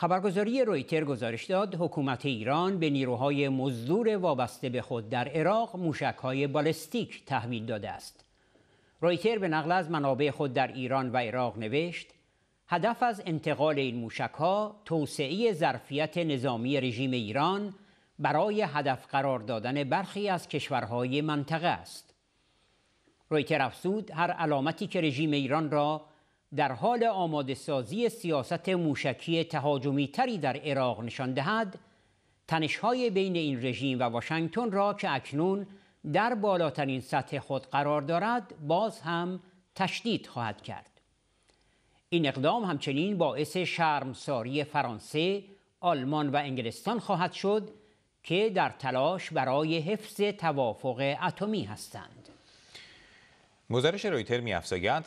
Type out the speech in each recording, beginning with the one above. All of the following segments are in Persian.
خبرگزاری رویتر گزارش داد حکومت ایران به نیروهای مزدور وابسته به خود در عراق موشکهای بالستیک تحویل داده است. رویتر به نقل از منابع خود در ایران و عراق نوشت هدف از انتقال این موشکها توسعه ظرفیت نظامی رژیم ایران برای هدف قرار دادن برخی از کشورهای منطقه است. رویتر افزود هر علامتی که رژیم ایران را در حال آماده سازی سیاست موشکی تهاجمی تری در عراق نشان دهد تنشهای بین این رژیم و واشنگتن را که اکنون در بالاترین سطح خود قرار دارد باز هم تشدید خواهد کرد این اقدام همچنین باعث شرمساری فرانسه، آلمان و انگلستان خواهد شد که در تلاش برای حفظ توافق اتمی هستند گزارش رویتر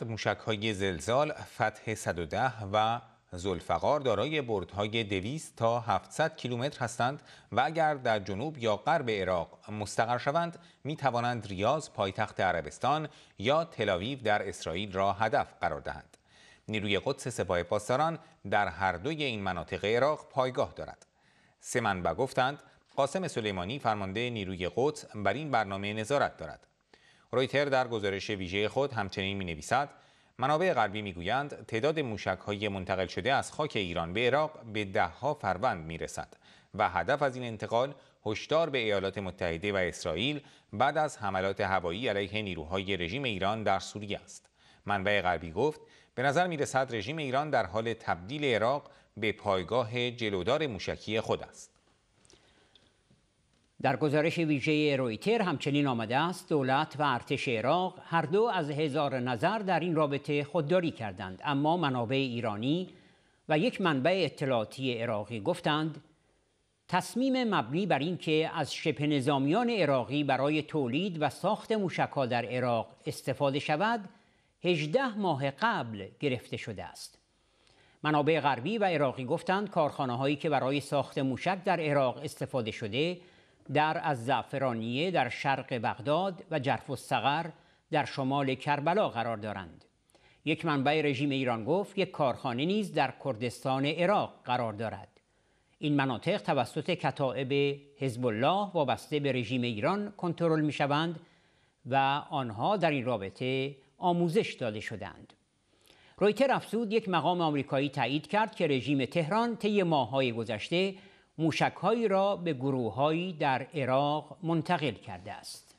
موشک های زلزال فتح 110 و زلفقار دارای بردهای 200 تا 700 کیلومتر هستند و اگر در جنوب یا غرب عراق مستقر شوند می توانند ریاض پایتخت عربستان یا تلاویو در اسرائیل را هدف قرار دهند نیروی قدس سپاه پاسداران در هر دوی این مناطق عراق پایگاه دارد سه منبع گفتند قاسم سلیمانی فرمانده نیروی قدس بر این برنامه نظارت دارد رویتر در گزارش ویژه خود همچنین می نویسد منابع غربی میگویند تعداد موشک های منتقل شده از خاک ایران به عراق به دهها فروند می رسد و هدف از این انتقال هشدار به ایالات متحده و اسرائیل بعد از حملات هوایی علیه نیروهای رژیم ایران در سوریه است. منبع غربی گفت به نظر می رسد رژیم ایران در حال تبدیل عراق به پایگاه جلودار موشکی خود است. در گزارش ویژه رویتر همچنین آمده است دولت و ارتش عراق هر دو از هزار نظر در این رابطه خودداری کردند اما منابع ایرانی و یک منبع اطلاعاتی عراقی گفتند تصمیم مبنی بر اینکه از شبه نظامیان عراقی برای تولید و ساخت موشکها در عراق استفاده شود 18 ماه قبل گرفته شده است منابع غربی و عراقی گفتند کارخانه هایی که برای ساخت موشک در عراق استفاده شده در از زعفرانیه در شرق بغداد و جرف و سغر در شمال کربلا قرار دارند یک منبع رژیم ایران گفت یک کارخانه نیز در کردستان عراق قرار دارد این مناطق توسط کتائب حزب الله وابسته به رژیم ایران کنترل می شوند و آنها در این رابطه آموزش داده شدند رویتر افزود یک مقام آمریکایی تایید کرد که رژیم تهران طی ماههای گذشته موشکهایی را به گروههایی در عراق منتقل کرده است